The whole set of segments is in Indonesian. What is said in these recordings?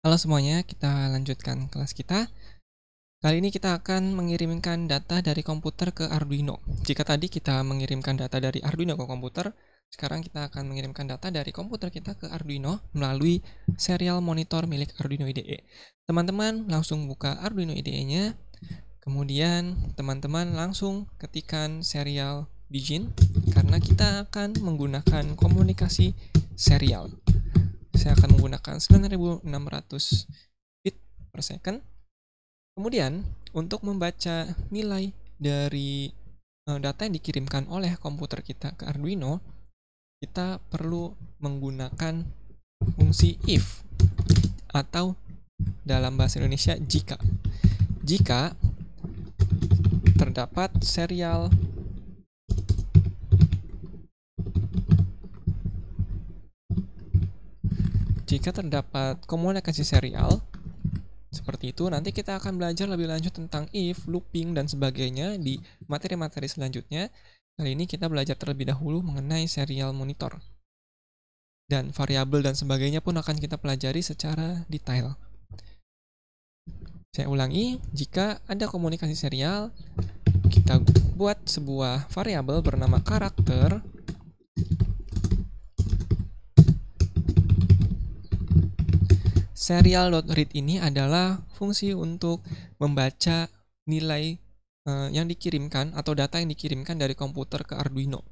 Halo semuanya, kita lanjutkan kelas kita. Kali ini kita akan mengirimkan data dari komputer ke Arduino. Jika tadi kita mengirimkan data dari Arduino ke komputer, sekarang kita akan mengirimkan data dari komputer kita ke Arduino melalui serial monitor milik Arduino IDE. Teman-teman langsung buka Arduino IDE-nya, kemudian teman-teman langsung ketikkan serial begin, karena kita akan menggunakan komunikasi serial saya akan menggunakan 9600 bit per second. Kemudian, untuk membaca nilai dari eh, data yang dikirimkan oleh komputer kita ke Arduino, kita perlu menggunakan fungsi if atau dalam bahasa Indonesia jika. Jika terdapat serial Jika terdapat komunikasi serial seperti itu, nanti kita akan belajar lebih lanjut tentang if, looping, dan sebagainya di materi-materi selanjutnya. Kali ini kita belajar terlebih dahulu mengenai serial monitor. Dan variabel dan sebagainya pun akan kita pelajari secara detail. Saya ulangi, jika ada komunikasi serial, kita buat sebuah variabel bernama karakter serial.read ini adalah fungsi untuk membaca nilai eh, yang dikirimkan atau data yang dikirimkan dari komputer ke Arduino.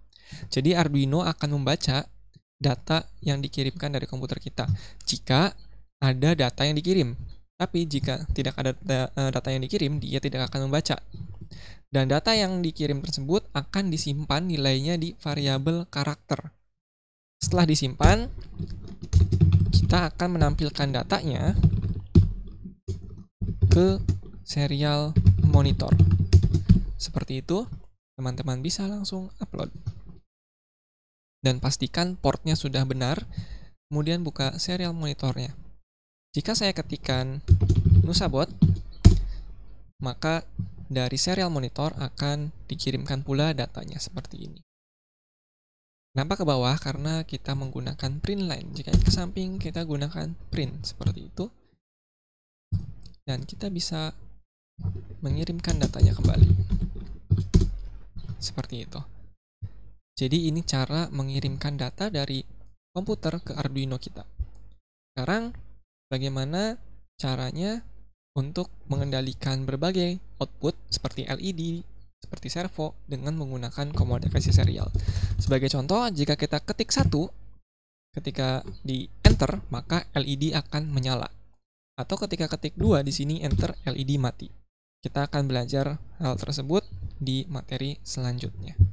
Jadi Arduino akan membaca data yang dikirimkan dari komputer kita jika ada data yang dikirim. Tapi jika tidak ada eh, data yang dikirim, dia tidak akan membaca. Dan data yang dikirim tersebut akan disimpan nilainya di variabel karakter. Setelah disimpan, kita akan menampilkan datanya ke serial monitor. Seperti itu, teman-teman bisa langsung upload. Dan pastikan portnya sudah benar, kemudian buka serial monitornya. Jika saya ketikkan Nusabot, maka dari serial monitor akan dikirimkan pula datanya seperti ini. Nampak ke bawah karena kita menggunakan print line. Jika ke samping kita gunakan print seperti itu. Dan kita bisa mengirimkan datanya kembali. Seperti itu. Jadi ini cara mengirimkan data dari komputer ke Arduino kita. Sekarang bagaimana caranya untuk mengendalikan berbagai output seperti LED seperti servo dengan menggunakan komodifikasi serial. Sebagai contoh, jika kita ketik satu, ketika di enter, maka LED akan menyala. Atau ketika ketik dua di sini enter LED mati. Kita akan belajar hal tersebut di materi selanjutnya.